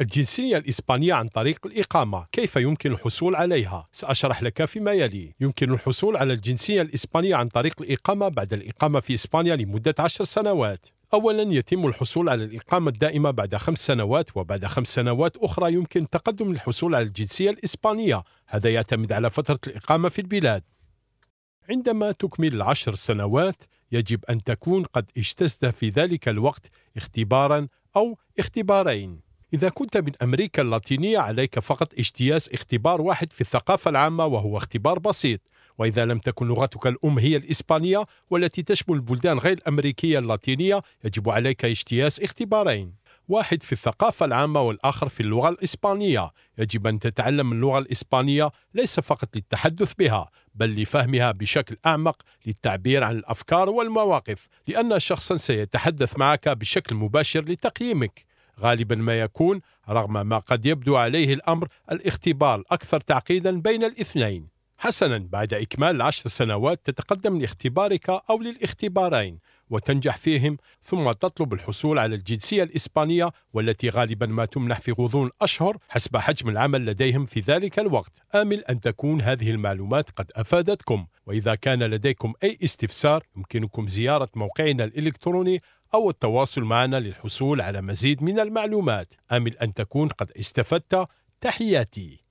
الجنسية الإسبانية عن طريق الإقامة كيف يمكن الحصول عليها؟ سأشرح لك فيما يلي يمكن الحصول على الجنسية الإسبانية عن طريق الإقامة بعد الإقامة في إسبانيا لمدة عشر سنوات أولا يتم الحصول على الإقامة الدائمة بعد خمس سنوات وبعد خمس سنوات أخرى يمكن تقدم الحصول على الجنسية الإسبانية هذا يعتمد على فترة الإقامة في البلاد عندما تكمل العشر سنوات يجب أن تكون قد اجتزت في ذلك الوقت اختبارا أو اختبارين إذا كنت من أمريكا اللاتينية عليك فقط اجتياز اختبار واحد في الثقافة العامة وهو اختبار بسيط وإذا لم تكن لغتك الأم هي الإسبانية والتي تشمل البلدان غير الأمريكية اللاتينية يجب عليك اجتياز اختبارين واحد في الثقافة العامة والآخر في اللغة الإسبانية يجب أن تتعلم اللغة الإسبانية ليس فقط للتحدث بها بل لفهمها بشكل أعمق للتعبير عن الأفكار والمواقف لأن شخصا سيتحدث معك بشكل مباشر لتقييمك غالبا ما يكون رغم ما قد يبدو عليه الأمر الاختبار أكثر تعقيدا بين الاثنين حسنا بعد إكمال عشر سنوات تتقدم لاختبارك أو للاختبارين وتنجح فيهم ثم تطلب الحصول على الجنسية الإسبانية والتي غالبا ما تمنح في غضون أشهر حسب حجم العمل لديهم في ذلك الوقت آمل أن تكون هذه المعلومات قد أفادتكم وإذا كان لديكم أي استفسار يمكنكم زيارة موقعنا الإلكتروني أو التواصل معنا للحصول على مزيد من المعلومات آمل أن تكون قد استفدت تحياتي